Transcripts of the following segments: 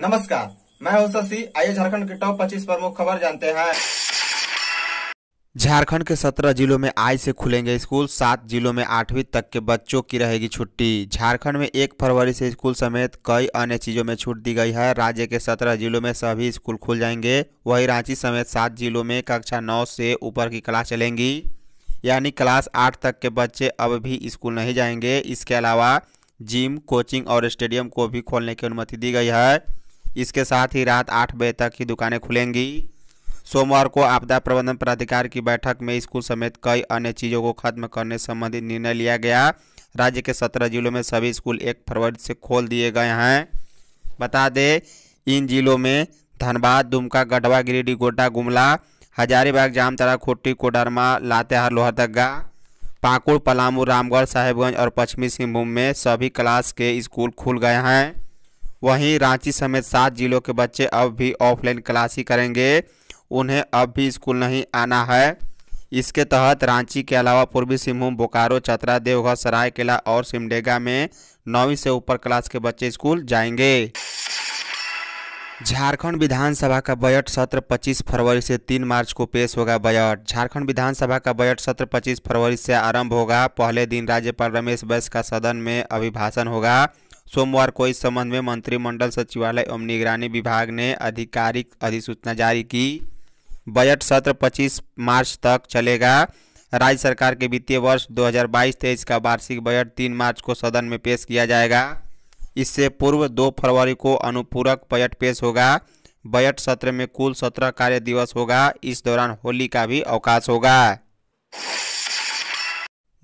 नमस्कार मैं हूं शशि आइए झारखंड के टॉप 25 प्रमुख खबर जानते हैं झारखंड के 17 जिलों में आज से खुलेंगे स्कूल सात जिलों में आठवीं तक के बच्चों की रहेगी छुट्टी झारखंड में एक फरवरी से स्कूल समेत कई अन्य चीज़ों में छूट दी गई है राज्य के 17 जिलों में सभी स्कूल खुल जाएंगे वहीं रांची समेत सात जिलों में कक्षा नौ से ऊपर की क्लास चलेंगी यानी क्लास आठ तक के बच्चे अब भी स्कूल नहीं जाएंगे इसके अलावा जिम कोचिंग और स्टेडियम को भी खोलने की अनुमति दी गई है इसके साथ ही रात आठ बजे तक ही दुकानें खुलेंगी सोमवार को आपदा प्रबंधन प्राधिकार की बैठक में स्कूल समेत कई अन्य चीज़ों को खत्म करने संबंधी निर्णय लिया गया राज्य के सत्रह जिलों में सभी स्कूल एक फरवरी से खोल दिए गए हैं बता दें इन जिलों में धनबाद दुमका गढ़वा गिरिडीह गोड्डा गुमला हजारीबाग जामतरा खुट्टी कोडरमा लातेहार लोहरदगा पाकुड़ पलामू रामगढ़ साहेबगंज और पश्चिमी सिंहभूम में सभी क्लास के स्कूल खुल गए हैं वहीं रांची समेत सात जिलों के बच्चे अब भी ऑफलाइन क्लास ही करेंगे उन्हें अब भी स्कूल नहीं आना है इसके तहत रांची के अलावा पूर्वी सिंहभूम बोकारो चतरा देवघर सरायकेला और सिमडेगा में नौवीं से ऊपर क्लास के बच्चे स्कूल जाएंगे झारखंड विधानसभा का बजट सत्र 25 फरवरी से 3 मार्च को पेश होगा बजट झारखंड विधानसभा का बजट सत्र 25 फरवरी से आरंभ होगा पहले दिन राज्यपाल रमेश बैस का सदन में अभिभाषण होगा सोमवार को इस संबंध में मंत्रिमंडल सचिवालय एवं निगरानी विभाग ने आधिकारिक अधिसूचना जारी की बजट सत्र 25 मार्च तक चलेगा राज्य सरकार के वित्तीय वर्ष 2022-23 का वार्षिक बजट 3 मार्च को सदन में पेश किया जाएगा इससे पूर्व 2 फरवरी को अनुपूरक बजट पेश होगा बजट सत्र में कुल 17 कार्य दिवस होगा इस दौरान होली का भी अवकाश होगा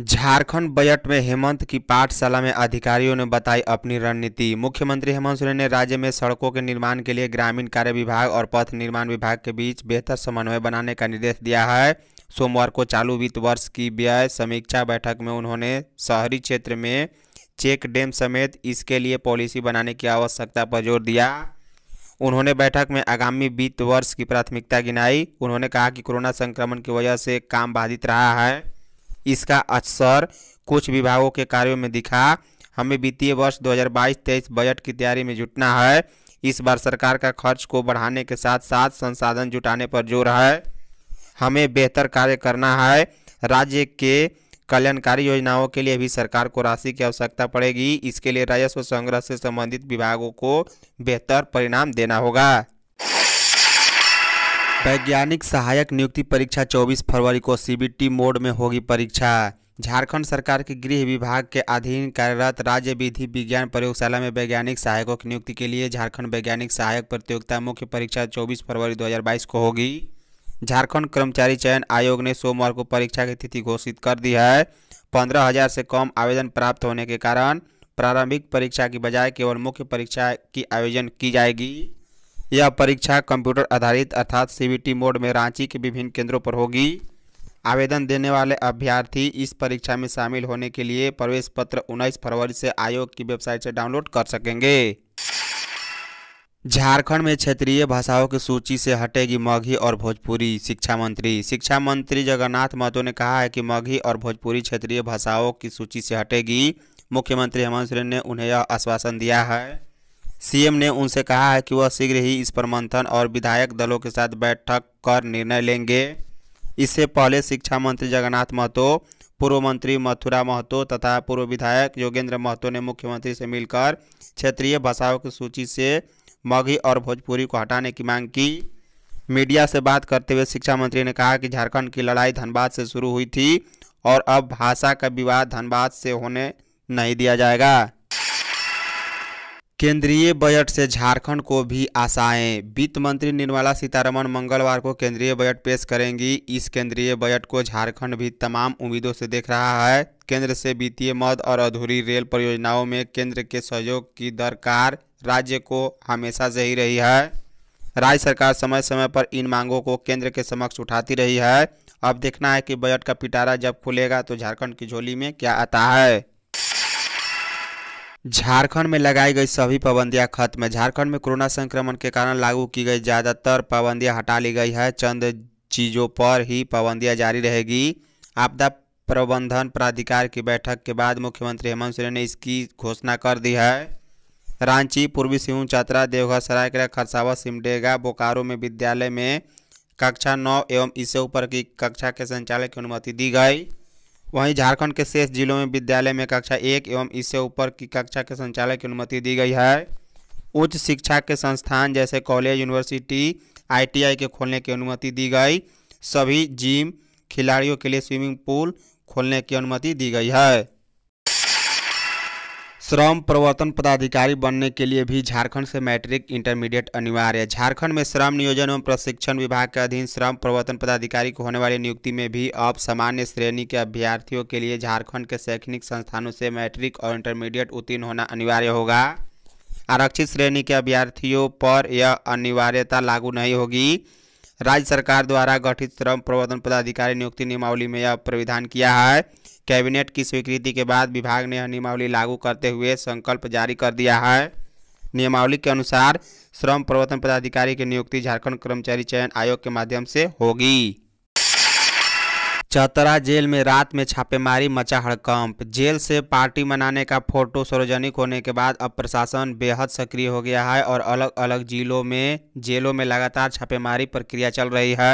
झारखंड बजट में हेमंत की पाठशाला में अधिकारियों ने बताई अपनी रणनीति मुख्यमंत्री हेमंत सोरेन ने राज्य में सड़कों के निर्माण के लिए ग्रामीण कार्य विभाग और पथ निर्माण विभाग के बीच बेहतर समन्वय बनाने का निर्देश दिया है सोमवार को चालू वित्त वर्ष की व्यय समीक्षा बैठक में उन्होंने शहरी क्षेत्र में चेक डैम समेत इसके लिए पॉलिसी बनाने की आवश्यकता पर जोर दिया उन्होंने बैठक में आगामी वित्त वर्ष की प्राथमिकता गिनाई उन्होंने कहा कि कोरोना संक्रमण की वजह से काम बाधित रहा है इसका असर कुछ विभागों के कार्यों में दिखा हमें वित्तीय वर्ष 2022-23 बजट की तैयारी में जुटना है इस बार सरकार का खर्च को बढ़ाने के साथ साथ संसाधन जुटाने पर जोर है हमें बेहतर कार्य करना है राज्य के कल्याणकारी योजनाओं के लिए भी सरकार को राशि की आवश्यकता पड़ेगी इसके लिए राजस्व संग्रह से संबंधित विभागों को बेहतर परिणाम देना होगा वैज्ञानिक सहायक नियुक्ति परीक्षा 24 फरवरी को सीबीटी मोड में होगी परीक्षा झारखंड सरकार के गृह विभाग के अधीन कार्यरत राज्य विधि विज्ञान प्रयोगशाला में वैज्ञानिक सहायकों की नियुक्ति के लिए झारखंड वैज्ञानिक सहायक प्रतियोगिता मुख्य परीक्षा 24 फरवरी 2022 को होगी झारखंड कर्मचारी चयन आयोग ने सोमवार को परीक्षा की तिथि घोषित कर दी है पंद्रह हज़ार से कम आवेदन प्राप्त होने के कारण प्रारंभिक परीक्षा की बजाय केवल मुख्य परीक्षा की आयोजन की जाएगी यह परीक्षा कंप्यूटर आधारित अर्थात सीबीटी मोड में रांची के विभिन्न केंद्रों पर होगी आवेदन देने वाले अभ्यर्थी इस परीक्षा में शामिल होने के लिए प्रवेश पत्र 19 फरवरी से आयोग की वेबसाइट से डाउनलोड कर सकेंगे झारखंड में क्षेत्रीय भाषाओं की सूची से हटेगी मगही और भोजपुरी शिक्षा मंत्री शिक्षा मंत्री जगन्नाथ महतो ने कहा है कि मगही और भोजपुरी क्षेत्रीय भाषाओं की सूची से हटेगी मुख्यमंत्री हेमंत सोरेन ने उन्हें यह आश्वासन दिया है सीएम ने उनसे कहा है कि वह शीघ्र ही इस पर मंथन और विधायक दलों के साथ बैठक कर निर्णय लेंगे इससे पहले शिक्षा मंत्री जगन्नाथ महतो पूर्व मंत्री मथुरा महतो तथा पूर्व विधायक योगेंद्र महतो ने मुख्यमंत्री से मिलकर क्षेत्रीय भाषाओं की सूची से मगही और भोजपुरी को हटाने की मांग की मीडिया से बात करते हुए शिक्षा मंत्री ने कहा कि झारखंड की लड़ाई धनबाद से शुरू हुई थी और अब भाषा का विवाद धनबाद से होने नहीं दिया जाएगा केंद्रीय बजट से झारखंड को भी आशाएं वित्त मंत्री निर्मला सीतारमण मंगलवार को केंद्रीय बजट पेश करेंगी इस केंद्रीय बजट को झारखंड भी तमाम उम्मीदों से देख रहा है केंद्र से वित्तीय मद और अधूरी रेल परियोजनाओं में केंद्र के सहयोग की दरकार राज्य को हमेशा से ही रही है राज्य सरकार समय समय पर इन मांगों को केंद्र के समक्ष उठाती रही है अब देखना है कि बजट का पिटारा जब खुलेगा तो झारखंड की झोली में क्या आता है झारखंड में लगाई गई सभी पाबंदियां खत्म झारखंड में कोरोना संक्रमण के कारण लागू की गई ज़्यादातर पाबंदियां हटा ली गई है चंद चीज़ों पर ही पाबंदियां जारी रहेगी आपदा प्रबंधन प्राधिकार की बैठक के बाद मुख्यमंत्री हेमंत सोरेन ने इसकी घोषणा कर दी है रांची पूर्वी सिंह चतरा देवघर सरायकला खरसावा सिमडेगा बोकारो में विद्यालय में कक्षा नौ एवं इससे ऊपर की कक्षा के संचालन की अनुमति दी गई वहीं झारखंड के शेष जिलों में विद्यालय में कक्षा एक एवं इससे ऊपर की कक्षा के संचालन की अनुमति दी गई है उच्च शिक्षा के संस्थान जैसे कॉलेज यूनिवर्सिटी आईटीआई के खोलने की अनुमति दी गई सभी जिम खिलाड़ियों के लिए स्विमिंग पूल खोलने की अनुमति दी गई है श्रम प्रवर्तन पदाधिकारी बनने के लिए भी झारखंड से मैट्रिक इंटरमीडिएट अनिवार्य है झारखंड में श्रम नियोजन एवं प्रशिक्षण विभाग के अधीन श्रम प्रवर्तन पदाधिकारी को होने वाली नियुक्ति में भी अब सामान्य श्रेणी के अभ्यर्थियों के लिए झारखंड के शैक्षणिक संस्थानों से मैट्रिक और इंटरमीडिएट उत्तीर्ण होना अनिवार्य होगा आरक्षित श्रेणी के अभ्यर्थियों पर यह अनिवार्यता लागू नहीं होगी राज्य सरकार द्वारा गठित श्रम प्रवर्तन पदाधिकारी नियुक्ति नियमावली में यह प्राविधान किया है कैबिनेट की स्वीकृति के बाद विभाग ने यह नियमावली लागू करते हुए संकल्प जारी कर दिया है नियमावली के अनुसार श्रम प्रवर्तन पदाधिकारी की नियुक्ति झारखंड कर्मचारी चयन आयोग के माध्यम से होगी चतरा जेल में रात में छापेमारी मचा हड़कंप जेल से पार्टी मनाने का फोटो सार्वजनिक होने के बाद अब प्रशासन बेहद सक्रिय हो गया है और अलग अलग जिलों में जेलों में लगातार छापेमारी प्रक्रिया चल रही है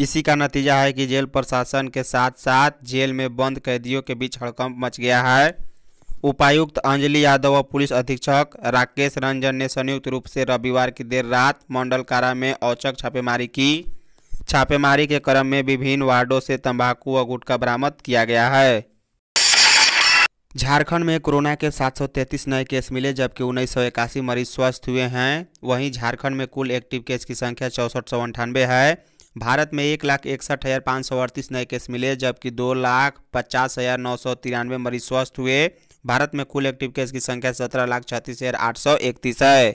इसी का नतीजा है कि जेल प्रशासन के साथ साथ जेल में बंद कैदियों के बीच हड़कंप मच गया है उपायुक्त अंजलि यादव और पुलिस अधीक्षक राकेश रंजन ने संयुक्त रूप से रविवार की देर रात मंडल कारा में औचक छापेमारी की छापेमारी के क्रम में विभिन्न वार्डों से तंबाकू व गुटखा बरामद किया गया है झारखंड में कोरोना के 733 नए केस मिले जबकि उन्नीस मरीज स्वस्थ हुए हैं वहीं झारखंड में कुल एक्टिव केस की संख्या चौंसठ है भारत में एक लाख इकसठ हज़ार पाँच सौ अड़तीस नए केस मिले जबकि दो लाख पचास हज़ार नौ सौ तिरानवे मरीज स्वस्थ हुए भारत में कुल एक्टिव केस की संख्या सत्रह लाख छत्तीस हज़ार आठ सौ इकतीस है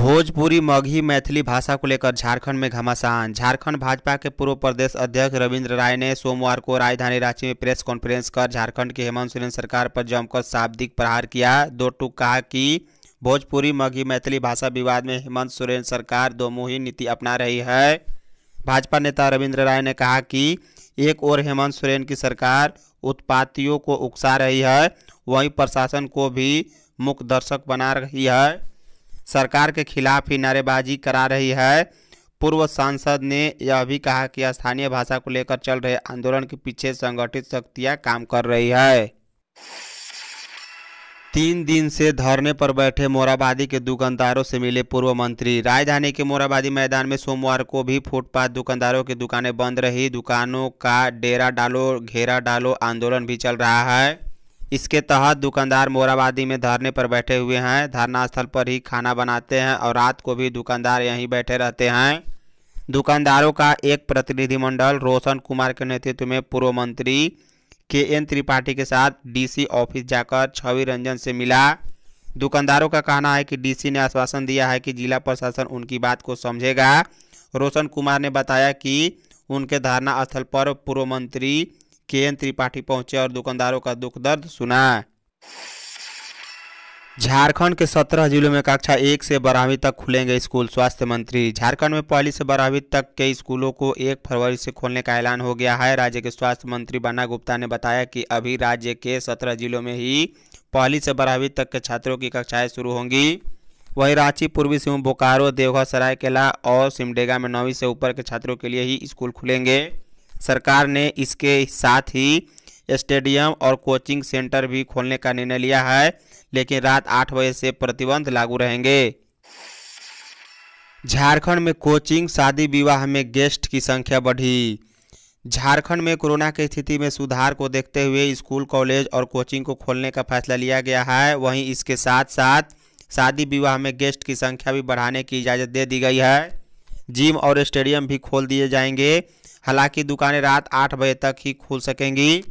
भोजपुरी मगही मैथिली भाषा को लेकर झारखंड में घमासान झारखंड भाजपा के पूर्व प्रदेश अध्यक्ष रविंद्र राय ने सोमवार को राजधानी रांची में प्रेस कॉन्फ्रेंस कर झारखंड की हेमंत सोरेन सरकार पर जमकर शाब्दिक प्रहार किया दो टूक कहा कि भोजपुरी मगही मैथिली भाषा विवाद में हेमंत सोरेन सरकार दोमुही नीति अपना रही है भाजपा नेता रविंद्र राय ने कहा कि एक और हेमंत सोरेन की सरकार उत्पातियों को उकसा रही है वहीं प्रशासन को भी मुख्य दर्शक बना रही है सरकार के खिलाफ ही नारेबाजी करा रही है पूर्व सांसद ने यह भी कहा कि स्थानीय भाषा को लेकर चल रहे आंदोलन के पीछे संगठित शक्तियां काम कर रही है तीन दिन से धरने पर बैठे मोराबादी के दुकानदारों से मिले पूर्व मंत्री राजधानी के मोराबादी मैदान में सोमवार को भी फुटपाथ दुकानदारों की दुकानें बंद रही दुकानों का डेरा डालो घेरा डालो आंदोलन भी चल रहा है इसके तहत दुकानदार मोराबादी में धरने पर बैठे हुए हैं धरना स्थल पर ही खाना बनाते हैं और रात को भी दुकानदार यहीं बैठे रहते हैं दुकानदारों का एक प्रतिनिधिमंडल रोशन कुमार के नेतृत्व में पूर्व मंत्री के एन त्रिपाठी के साथ डीसी ऑफिस जाकर छवि रंजन से मिला दुकानदारों का कहना है कि डीसी ने आश्वासन दिया है कि जिला प्रशासन उनकी बात को समझेगा रोशन कुमार ने बताया कि उनके धारणा स्थल पर पूर्व मंत्री के एन त्रिपाठी पहुंचे और दुकानदारों का दुख दर्द सुना झारखंड के सत्रह जिलों में कक्षा एक से बारहवीं तक खुलेंगे स्कूल स्वास्थ्य मंत्री झारखंड में पहली से बारहवीं तक के स्कूलों को एक फरवरी से खोलने का ऐलान हो गया है राज्य के स्वास्थ्य मंत्री बन्ना गुप्ता ने बताया कि अभी राज्य के सत्रह जिलों में ही पहली से बारहवीं तक के छात्रों की कक्षाएं शुरू होंगी वहीं रांची पूर्वी सिंह बोकारो देवघर सरायकेला और सिमडेगा में नौवीं से ऊपर के छात्रों के लिए ही स्कूल खुलेंगे सरकार ने इसके साथ ही स्टेडियम और कोचिंग सेंटर भी खोलने का निर्णय लिया है लेकिन रात आठ बजे से प्रतिबंध लागू रहेंगे झारखंड में कोचिंग शादी विवाह में गेस्ट की संख्या बढ़ी झारखंड में कोरोना की स्थिति में सुधार को देखते हुए स्कूल कॉलेज और कोचिंग को खोलने का फैसला लिया गया है वहीं इसके साथ साथ शादी विवाह में गेस्ट की संख्या भी बढ़ाने की इजाज़त दे दी गई है जिम और स्टेडियम भी खोल दिए जाएंगे हालांकि दुकानें रात आठ बजे तक ही खुल सकेंगी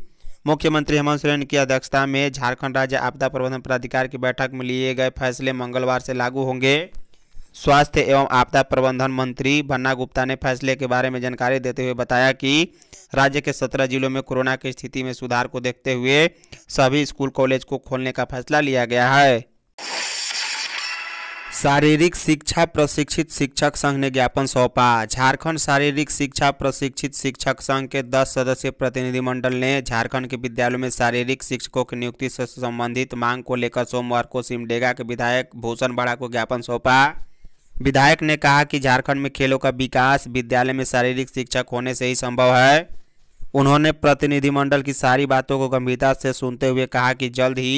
मुख्यमंत्री हेमंत सोरेन की अध्यक्षता में झारखंड राज्य आपदा प्रबंधन प्राधिकार की बैठक में लिए गए फैसले मंगलवार से लागू होंगे स्वास्थ्य एवं आपदा प्रबंधन मंत्री भन्ना गुप्ता ने फैसले के बारे में जानकारी देते हुए बताया कि राज्य के सत्रह जिलों में कोरोना की स्थिति में सुधार को देखते हुए सभी स्कूल कॉलेज को खोलने का फैसला लिया गया है शारीरिक शिक्षा प्रशिक्षित शिक्षक संघ ने ज्ञापन सौंपा झारखंड शारीरिक शिक्षा प्रशिक्षित शिक्षक संघ के 10 सदस्यीय प्रतिनिधिमंडल ने झारखंड के विद्यालयों में शारीरिक शिक्षकों की नियुक्ति से संबंधित मांग को लेकर सोमवार को सिमडेगा के विधायक भूषण बड़ा को ज्ञापन सौंपा विधायक ने कहा कि झारखंड में खेलों का विकास विद्यालय में शारीरिक शिक्षक होने से ही संभव है उन्होंने प्रतिनिधिमंडल की सारी बातों को गंभीरता से सुनते हुए कहा कि जल्द ही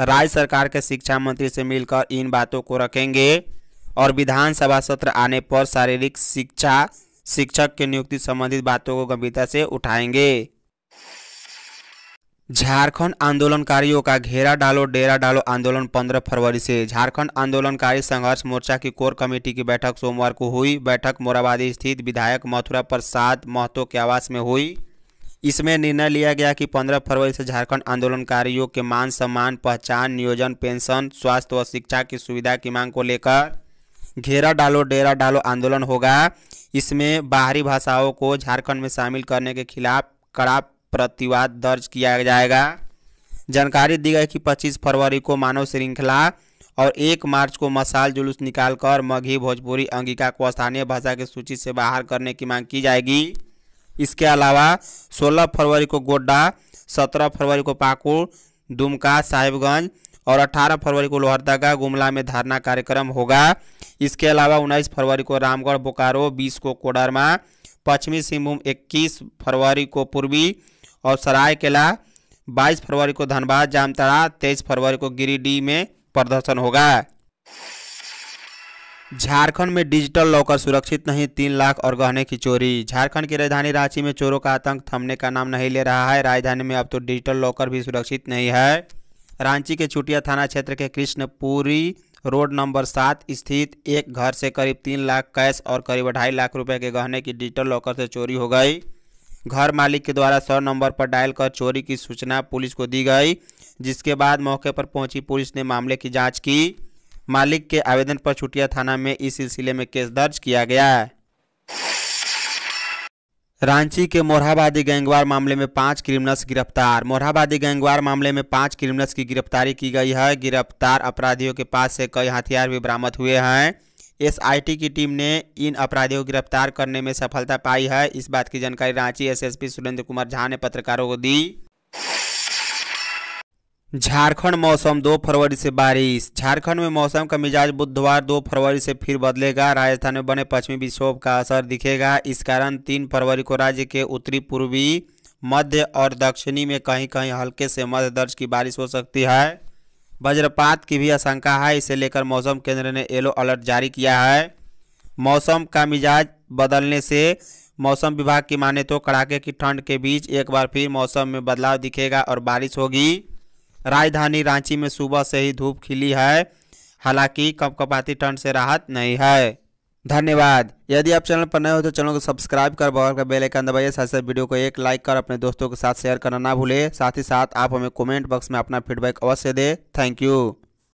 राज्य सरकार के शिक्षा मंत्री से मिलकर इन बातों को रखेंगे और विधानसभा सत्र आने पर शारीरिक शिक्षा शिक्षक के नियुक्ति संबंधित बातों को गंभीरता से उठाएंगे झारखंड आंदोलनकारियों का घेरा डालो डेरा डालो आंदोलन 15 फरवरी से झारखंड आंदोलनकारी संघर्ष मोर्चा की कोर कमेटी की बैठक सोमवार को हुई बैठक मोराबादी स्थित विधायक मथुरा प्रसाद महतो के आवास में हुई इसमें निर्णय लिया गया कि 15 फरवरी से झारखंड आंदोलनकारियों के मान सम्मान पहचान नियोजन पेंशन स्वास्थ्य व शिक्षा की सुविधा की मांग को लेकर घेरा डालो डेरा डालो आंदोलन होगा इसमें बाहरी भाषाओं को झारखंड में शामिल करने के खिलाफ कड़ा प्रतिवाद दर्ज किया जाएगा जानकारी दी गई कि पच्चीस फरवरी को मानव श्रृंखला और एक मार्च को मसाल जुलूस निकालकर मघी भोजपुरी अंगिका को स्थानीय भाषा की सूची से बाहर करने की मांग की जाएगी इसके अलावा 16 फरवरी को गोड्डा 17 फरवरी को पाकुड़ दुमका साहिबगंज और 18 फरवरी को लोहरदगा गुमला में धरना कार्यक्रम होगा इसके अलावा 19 फरवरी को रामगढ़ बोकारो 20 को कोडरमा पश्चिमी सिंहभूम 21 फरवरी को पूर्वी और सरायकेला 22 फरवरी को धनबाद जामतड़ा 23 फरवरी को गिरिडीह में प्रदर्शन होगा झारखंड में डिजिटल लॉकर सुरक्षित नहीं तीन लाख और गहने की चोरी झारखंड की राजधानी रांची में चोरों का आतंक थमने का नाम नहीं ले रहा है राजधानी में अब तो डिजिटल लॉकर भी सुरक्षित नहीं है रांची के चुटिया थाना क्षेत्र के कृष्णपुरी रोड नंबर सात स्थित एक घर से करीब तीन लाख कैश और करीब ढाई लाख रुपए के गहने की डिजिटल लॉकर से चोरी हो गई घर मालिक के द्वारा सौ नंबर पर डायल कर चोरी की सूचना पुलिस को दी गई जिसके बाद मौके पर पहुंची पुलिस ने मामले की जाँच की मालिक के आवेदन पर छुटिया थाना में इस सिलसिले में केस दर्ज किया गया है रांची के मोरहाबादी गैंगवार मामले में पांच क्रिमिनल्स गिरफ्तार मोरहाबादी गैंगवार मामले में पांच क्रिमिनल्स की गिरफ्तारी की गई है गिरफ्तार अपराधियों के पास से कई हथियार भी बरामद हुए हैं एसआईटी की टीम ने इन अपराधियों को गिरफ्तार करने में सफलता पाई है इस बात की जानकारी रांची एसएसपी सुरेंद्र कुमार झा ने पत्रकारों को दी झारखंड मौसम दो फरवरी से बारिश झारखंड में मौसम का मिजाज बुधवार दो फरवरी से फिर बदलेगा राजस्थान में बने पश्चिमी विक्षोभ का असर दिखेगा इस कारण तीन फरवरी को राज्य के उत्तरी पूर्वी मध्य और दक्षिणी में कहीं कहीं हल्के से मध्य दर्ज की बारिश हो सकती है वज्रपात की भी आशंका है इसे लेकर मौसम केंद्र ने येलो अलर्ट जारी किया है मौसम का मिजाज बदलने से मौसम विभाग की माने तो कड़ाके की ठंड के बीच एक बार फिर मौसम में बदलाव दिखेगा और बारिश होगी राजधानी रांची में सुबह से ही धूप खिली है हालांकि कपकपाती ठंड से राहत नहीं है धन्यवाद यदि आप चैनल पर नए हो तो चैनल को सब्सक्राइब कर बगल का बेल आइकन दबाइए साथ साथ वीडियो को एक लाइक कर अपने दोस्तों के साथ शेयर करना ना भूले साथ ही साथ आप हमें कमेंट बॉक्स में अपना फीडबैक अवश्य दें थैंक यू